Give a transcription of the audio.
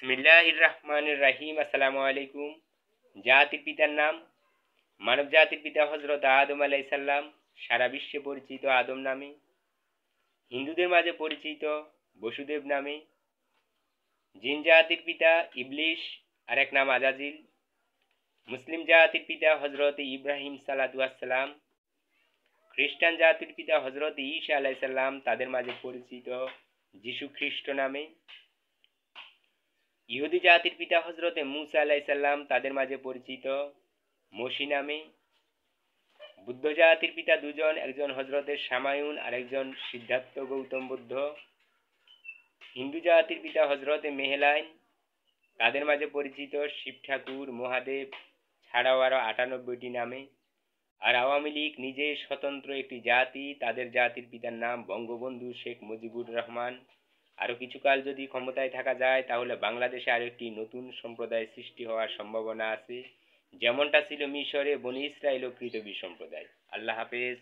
বিসমিল্লাহ রহমান রাহিম আসসালামু আলাইকুম জাতির পিতার নাম মানব জাতির পিতা হজরত আদম আলাইসাল্লাম সারা বিশ্বে পরিচিত আদম নামে হিন্দুদের মাঝে পরিচিত বসুদেব নামে জিন জাতির পিতা ইবলিশ আর এক নাম আজাজিল মুসলিম জাতির পিতা হজরত ইব্রাহিম আসসালাম খ্রিস্টান জাতির পিতা হজরত ঈশা আলাইসাল্লাম তাদের মাঝে পরিচিত যিশু খ্রিস্ট নামে ইহুদি জাতির পিতা হজরতে মুসা আলাইসাল্লাম তাদের মাঝে পরিচিত মসি নামে বুদ্ধ জাতির পিতা দুজন একজন হজরতের সামায়ুন আর একজন সিদ্ধার্থ গৌতম বুদ্ধ হিন্দু জাতির পিতা হজরতে মেহেলাইন তাদের মাঝে পরিচিত শিব ঠাকুর মহাদেব ছাড়াও আরও আটানব্বইটি নামে আর আওয়ামী লীগ নিজের স্বতন্ত্র একটি জাতি তাদের জাতির পিতার নাম বঙ্গবন্ধু শেখ মুজিবুর রহমান আরও কিছুকাল যদি ক্ষমতায় থাকা যায় তাহলে বাংলাদেশে একটি নতুন সম্প্রদায় সৃষ্টি হওয়ার সম্ভাবনা আছে যেমনটা ছিল মিশরে বনি ইসরায়েল ও কৃতবী সম্প্রদায় আল্লাহ হাফেজ